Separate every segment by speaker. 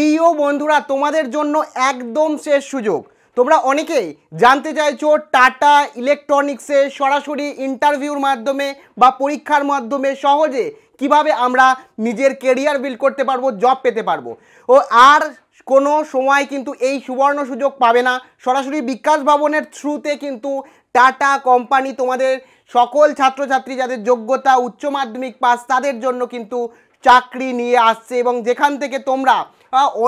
Speaker 1: প্রিয় বন্ধুরা তোমাদের জন্য একদম শেষ সুযোগ তোমরা অনেকেই জানতে চাইছো টাটা ইলেকট্রনিক্সে সরাসরি ইন্টারভিউর মাধ্যমে বা পরীক্ষার মাধ্যমে সহজে কিভাবে আমরা নিজের কেরিয়ার বিল্ড করতে পারবো জব পেতে পারবো ও আর কোনো সময় কিন্তু এই সুবর্ণ সুযোগ পাবে না সরাসরি বিকাশ ভবনের থ্রুতে কিন্তু টাটা কোম্পানি তোমাদের সকল ছাত্রছাত্রী যাদের যোগ্যতা উচ্চ মাধ্যমিক পাস তাদের জন্য কিন্তু চাকরি নিয়ে আসছে এবং যেখান থেকে তোমরা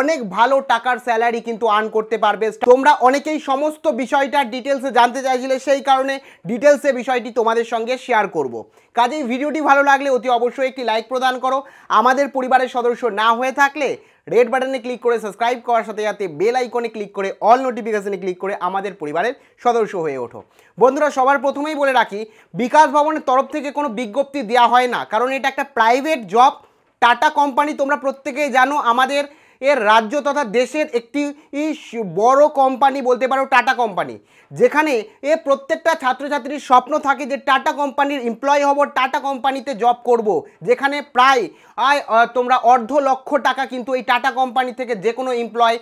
Speaker 1: অনেক ভালো টাকার স্যালারি কিন্তু আর্ন করতে পারবে তোমরা অনেকেই সমস্ত বিষয়টার ডিটেলসে জানতে চাইছিলে সেই কারণে ডিটেলসে বিষয়টি তোমাদের সঙ্গে শেয়ার করব। কাজেই ভিডিওটি ভালো লাগলে অতি অবশ্যই একটি লাইক প্রদান করো আমাদের পরিবারের সদস্য না হয়ে থাকলে রেড বাটনে ক্লিক করে সাবস্ক্রাইব করার সাথে সাথে বেল আইকনে ক্লিক করে অল নোটিফিকেশানে ক্লিক করে আমাদের পরিবারের সদস্য হয়ে ওঠো বন্ধুরা সবার প্রথমেই বলে রাখি বিকাশ ভবনের তরফ থেকে কোনো বিজ্ঞপ্তি দেওয়া হয় না কারণ এটা একটা প্রাইভেট জব টাটা কোম্পানি তোমরা প্রত্যেকেই জানো আমাদের এর রাজ্য তথা দেশের একটি বড় কোম্পানি বলতে পারো টাটা কোম্পানি যেখানে এ প্রত্যেকটা ছাত্রছাত্রীর স্বপ্ন থাকে যে টাটা কোম্পানির এমপ্লয় হব টাটা কোম্পানিতে জব করব যেখানে প্রায় আয় তোমরা অর্ধ লক্ষ টাকা কিন্তু এই টাটা কোম্পানি থেকে যে কোনো এমপ্লয়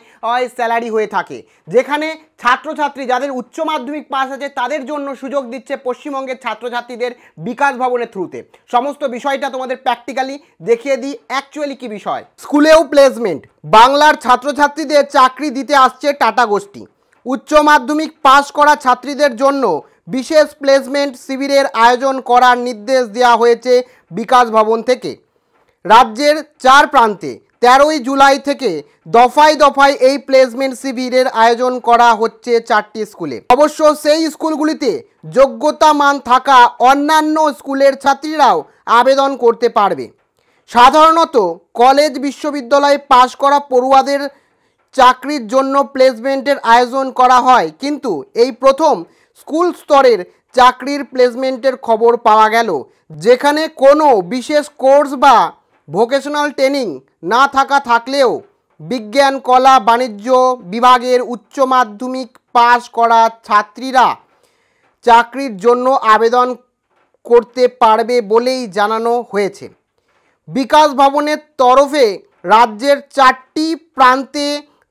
Speaker 1: স্যালারি হয়ে থাকে যেখানে ছাত্রছাত্রী যাদের উচ্চ মাধ্যমিক পাস আছে তাদের জন্য সুযোগ দিচ্ছে পশ্চিমবঙ্গের ছাত্রছাত্রীদের বিকাশ ভবনের থ্রুতে সমস্ত বিষয়টা তোমাদের প্র্যাকটিক্যালি দেখিয়ে দিই অ্যাকচুয়ালি কি বিষয় স্কুলেও প্লেসমেন্ট বাংলার ছাত্রছাত্রীদের চাকরি দিতে আসছে টাটা গোষ্ঠী উচ্চ মাধ্যমিক পাস করা ছাত্রীদের জন্য বিশেষ প্লেসমেন্ট শিবিরের আয়োজন করার নির্দেশ দেওয়া হয়েছে বিকাশ ভবন থেকে রাজ্যের চার প্রান্তে তেরোই জুলাই থেকে দফায় দফায় এই প্লেসমেন্ট শিবিরের আয়োজন করা হচ্ছে চারটি স্কুলে অবশ্য সেই স্কুলগুলিতে যোগ্যতা মান থাকা অন্যান্য স্কুলের ছাত্রীরাও আবেদন করতে পারবে সাধারণত কলেজ বিশ্ববিদ্যালয়ে পাশ করা পড়ুয়াদের চাকরির জন্য প্লেসমেন্টের আয়োজন করা হয় কিন্তু এই প্রথম স্কুল স্তরের চাকরির প্লেসমেন্টের খবর পাওয়া গেল যেখানে কোনো বিশেষ কোর্স বা ভোকেশনাল ট্রেনিং না থাকা থাকলেও বিজ্ঞান কলা বাণিজ্য বিভাগের উচ্চ মাধ্যমিক পাশ করা ছাত্রীরা চাকরির জন্য আবেদন করতে পারবে বলেই জানানো হয়েছে বিকাশ ভবনের তরফে রাজ্যের চারটি প্রান্তে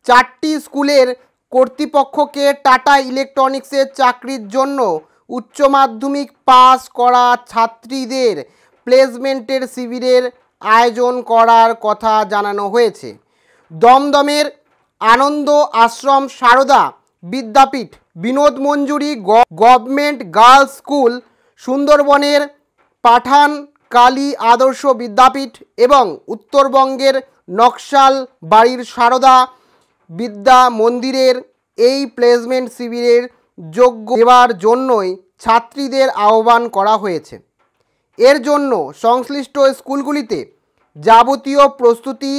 Speaker 1: চারটি স্কুলের কর্তৃপক্ষকে টাটা ইলেকট্রনিক্সের চাকরির জন্য উচ্চ মাধ্যমিক পাস করা ছাত্রীদের প্লেসমেন্টের শিবিরের আয়োজন করার কথা জানানো হয়েছে দমদমের Ananda Ashram Sarada Vidyapith Binod Manjuri government girls school সুন্দরবনের পাঠান কালী আদর্শ বিদ্যাপীঠ এবং উত্তরবঙ্গের নকশাল বাড়ির সারদা বিদ্যা মন্দিরের এই প্লেসমেন্ট শিবিরের যোগ্য দেওয়ার জন্যই ছাত্রীদের আহ্বান করা হয়েছে এর জন্য সংশ্লিষ্ট স্কুলগুলিতে যাবতীয় প্রস্তুতি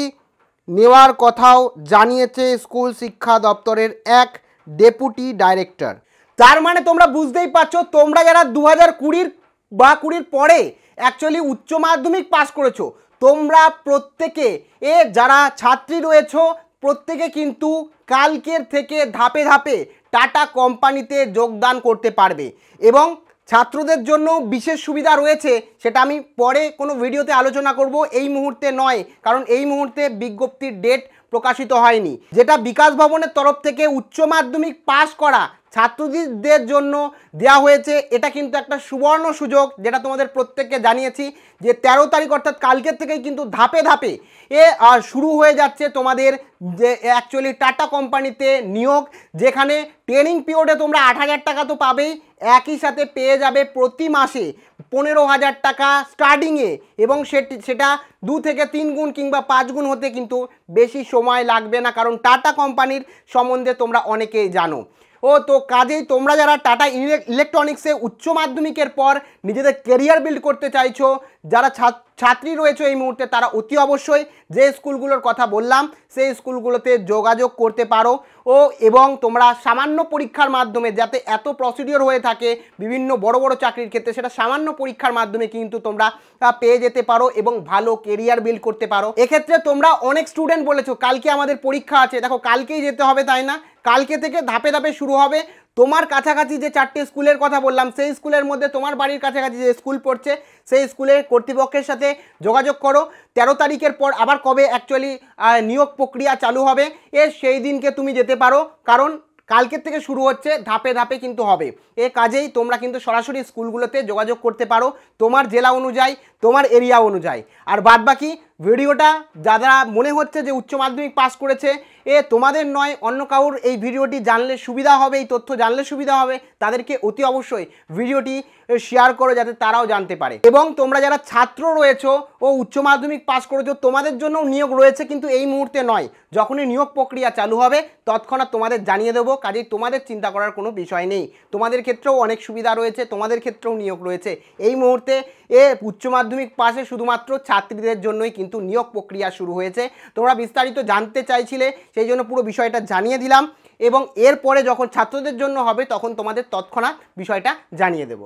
Speaker 1: নেওয়ার কথাও জানিয়েছে স্কুল শিক্ষা দপ্তরের এক ডেপুটি ডাইরেক্টর তার মানে তোমরা বুঝতেই পারছো তোমরা যারা দু হাজার কুড়ির বা কুড়ির পরে অ্যাকচুয়ালি উচ্চ মাধ্যমিক পাস করেছো তোমরা প্রত্যেকে এ যারা ছাত্রী রয়েছ প্রত্যেকে কিন্তু কালকের থেকে ধাপে ধাপে টাটা কোম্পানিতে যোগদান করতে পারবে এবং ছাত্রদের জন্য বিশেষ সুবিধা রয়েছে সেটা আমি পরে কোনো ভিডিওতে আলোচনা করব এই মুহূর্তে নয় কারণ এই মুহূর্তে বিজ্ঞপ্তির ডেট প্রকাশিত হয়নি যেটা বিকাশ ভবনের তরফ থেকে উচ্চ মাধ্যমিক পাশ করা ছাত্রদের জন্য দেয়া হয়েছে এটা কিন্তু একটা সুবর্ণ সুযোগ যেটা তোমাদের প্রত্যেককে জানিয়েছি যে ১৩ তারিখ অর্থাৎ কালকের থেকেই কিন্তু ধাপে ধাপে এ শুরু হয়ে যাচ্ছে তোমাদের যে অ্যাকচুয়ালি টাটা কোম্পানিতে নিয়োগ যেখানে ট্রেনিং পিরিয়ডে তোমরা আট হাজার টাকা তো পাবেই একই সাথে পেয়ে যাবে প্রতি মাসে পনেরো হাজার টাকা স্টার্টিংয়ে এবং সেটি সেটা দু থেকে তিন গুণ কিংবা পাঁচ গুণ হতে কিন্তু বেশি সময় লাগবে না কারণ টাটা কোম্পানির সম্বন্ধে তোমরা অনেকেই জানো ও তো কাজেই তোমরা যারা টাটা ইলেকট্রনিক্সে উচ্চ মাধ্যমিকের পর নিজেদের কেরিয়ার বিল্ড করতে চাইছো যারা ছাত্রী রয়েছে এই মুহূর্তে তারা অতি অবশ্যই যে স্কুলগুলোর কথা বললাম সেই স্কুলগুলোতে যোগাযোগ করতে পারো ও এবং তোমরা সামান্য পরীক্ষার মাধ্যমে যাতে এত প্রসিডিওর হয়ে থাকে বিভিন্ন বড় বড় চাকরির ক্ষেত্রে সেটা সামান্য পরীক্ষার মাধ্যমে কিন্তু তোমরা পেয়ে যেতে পারো এবং ভালো কেরিয়ার বিল্ড করতে পারো এক্ষেত্রে তোমরা অনেক স্টুডেন্ট বলেছো কালকে আমাদের পরীক্ষা আছে দেখো কালকেই যেতে হবে তাই না কালকে থেকে ধাপে ধাপে শুরু হবে তোমার কাছাকাছি যে চারটে স্কুলের কথা বললাম সেই স্কুলের মধ্যে তোমার বাড়ির কাছাকাছি যে স্কুল পড়ছে সেই স্কুলের কর্তৃপক্ষের সাথে যোগাযোগ করো ১৩ তারিখের পর আবার কবে অ্যাকচুয়ালি নিয়োগ প্রক্রিয়া চালু হবে এ সেই দিনকে তুমি যেতে পারো কারণ কালকের থেকে শুরু হচ্ছে ধাপে ধাপে কিন্তু হবে এ কাজেই তোমরা কিন্তু সরাসরি স্কুলগুলোতে যোগাযোগ করতে পারো তোমার জেলা অনুযায়ী তোমার এরিয়া অনুযায়ী আর বাদ বাকি ভিডিওটা যারা মনে হচ্ছে যে উচ্চ মাধ্যমিক পাস করেছে এ তোমাদের নয় অন্য কাউর এই ভিডিওটি জানলে সুবিধা হবে এই তথ্য জানলে সুবিধা হবে তাদেরকে অতি অবশ্যই ভিডিওটি শেয়ার করো যাতে তারাও জানতে পারে এবং তোমরা যারা ছাত্র রয়েছে ও উচ্চ মাধ্যমিক পাস করেছো তোমাদের জন্য নিয়োগ রয়েছে কিন্তু এই মুহূর্তে নয় যখনই নিয়োগ প্রক্রিয়া চালু হবে তৎক্ষণাৎ তোমাদের জানিয়ে দেবো কাজেই তোমাদের চিন্তা করার কোনো বিষয় নেই তোমাদের ক্ষেত্রেও অনেক সুবিধা রয়েছে তোমাদের ক্ষেত্রেও নিয়োগ রয়েছে এই মুহূর্তে এ উচ্চ মাধ্যমিক মাধ্যমিক পাশে শুধুমাত্র ছাত্রীদের জন্যই কিন্তু নিয়োগ প্রক্রিয়া শুরু হয়েছে তোমরা বিস্তারিত জানতে চাইছিলে সেই জন্য পুরো বিষয়টা জানিয়ে দিলাম এবং এরপরে যখন ছাত্রদের জন্য হবে তখন তোমাদের তৎক্ষণাৎ বিষয়টা জানিয়ে দেব